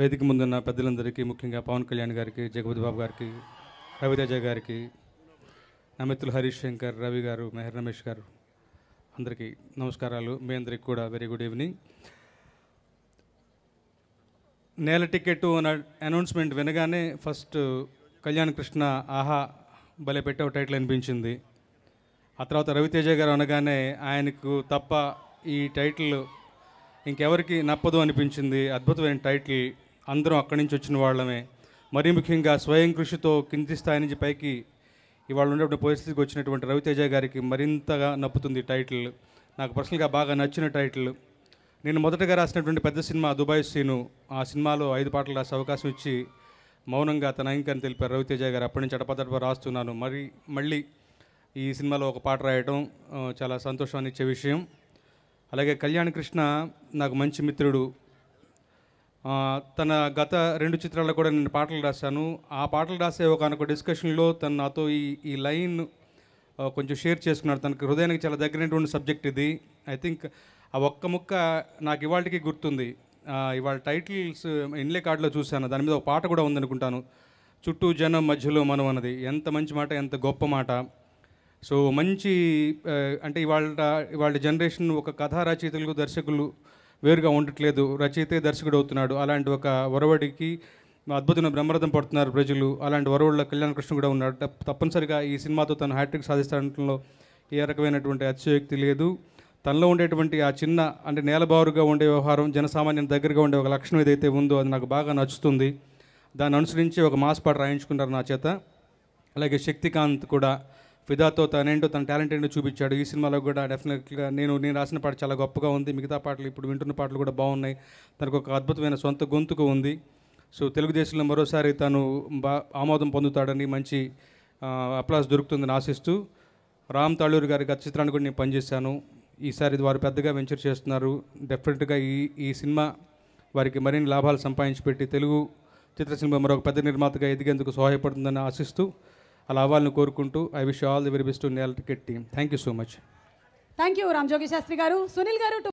వేదిక ముందున్న పెద్దలందరికీ ముఖ్యంగా పవన్ కళ్యాణ్ గారికి జగపతి బాబు గారికి రవితేజ గారికి నా మిత్రులు హరీష్ శంకర్ రవి గారు మెహర్ రమేష్ గారు అందరికీ నమస్కారాలు మీ అందరికి కూడా very good evening Nela ticket announcement వినగానే ఫస్ట్ కళ్యాణ్ కృష్ణ ఆహా భలే పెట్టే టైటిల్ అనిపించింది ఆ తర్వాత రవితేజ గారు అనగానే ఆయనకు తప్ప ఈ టైటిల్ ఇంకెవరికి నప్పదు అనిపించింది అద్భుతమైన టైటిల్ అందరం అక్కడి నుంచి వచ్చిన వాళ్ళమే మరీ ముఖ్యంగా స్వయం కృషితో కింది స్థాయి నుంచి పైకి ఇవాళ ఉండేటువంటి పరిస్థితికి వచ్చినటువంటి రవితేజ గారికి మరింతగా నప్పుతుంది టైటిల్ నాకు పర్సనల్గా బాగా నచ్చిన టైటిల్ నేను మొదటగా రాసినటువంటి పెద్ద సినిమా దుబాయ్ సీను ఆ సినిమాలో ఐదు పాటలు రాసే అవకాశం ఇచ్చి మౌనంగా తన అంకని తెలిపారు రవితేజ గారు అప్పటి నుంచి అడపదడప రాస్తున్నాను మరి మళ్ళీ ఈ సినిమాలో ఒక పాట రాయటం చాలా సంతోషాన్ని ఇచ్చే విషయం అలాగే కళ్యాణ్ కృష్ణ నాకు మంచి మిత్రుడు తన గత రెండు చిత్రాల్లో కూడా నేను పాటలు రాశాను ఆ పాటలు రాసే ఒక డిస్కషన్లో తను నాతో ఈ ఈ లైన్ కొంచెం షేర్ చేసుకున్నాడు తనకి హృదయానికి చాలా దగ్గరైనటువంటి సబ్జెక్ట్ ఇది ఐ థింక్ ఆ ఒక్క ముక్క నాకు ఇవాళకి గుర్తుంది ఇవాళ టైటిల్స్ ఇన్లే కార్డులో చూశాను దాని మీద ఒక పాట కూడా ఉందనుకుంటాను చుట్టూ జనం మధ్యలో మనం అన్నది ఎంత మంచి మాట ఎంత గొప్ప మాట సో మంచి అంటే ఇవాళ ఇవాళ జనరేషన్ ఒక కథా రచయితలు దర్శకులు వేరుగా ఉండట్లేదు రచయితే దర్శకుడు అవుతున్నాడు అలాంటి ఒక ఒరవడికి అద్భుతమైన బ్రహ్మరథం పడుతున్నారు ప్రజలు అలాంటి వరవుల్లో కళ్యాణ కృష్ణ కూడా ఉన్నాడు తప్పనిసరిగా ఈ సినిమాతో తను హ్యాట్రిక్ సాధిస్తాడంలో ఏ రకమైనటువంటి అతిశయోక్తి లేదు తనలో ఉండేటువంటి ఆ చిన్న అంటే నేలబారుగా ఉండే వ్యవహారం జనసామాన్యం దగ్గరగా ఉండే ఒక లక్షణం ఏదైతే ఉందో అది నాకు బాగా నచ్చుతుంది దాన్ని అనుసరించి ఒక మాస్ పాట రాయించుకున్నారు నా చేత అలాగే శక్తికాంత్ కూడా ఫిదాతో తనేంటో తన టాలెంట్ ఏంటో చూపించాడు ఈ సినిమాలో కూడా డెఫినెట్గా నేను నేను రాసిన పాట చాలా గొప్పగా ఉంది మిగతా పాటలు ఇప్పుడు వింటున్న పాటలు కూడా బాగున్నాయి తనకు ఒక అద్భుతమైన సొంత గొంతుకు ఉంది సో తెలుగుదేశంలో మరోసారి తను బా ఆమోదం పొందుతాడని మంచి అప్లాస్ దొరుకుతుందని ఆశిస్తూ రామ్ తాళూరు గారి గత చిత్రాన్ని కూడా నేను పనిచేశాను ఈసారి వారు పెద్దగా వెంచర్ చేస్తున్నారు డెఫినెట్గా ఈ ఈ సినిమా వారికి మరిన్ని లాభాలు సంపాదించి పెట్టి తెలుగు సినిమా మరొక పెద్ద నిర్మాతగా ఎదిగేందుకు సహాయపడుతుందని ఆశిస్తూ అలా అవ్వాలని కోరుకుంటూ I wish all the very best Nela cricket team thank you so much thank you Ramajogayya Sastry garu Sunil గారు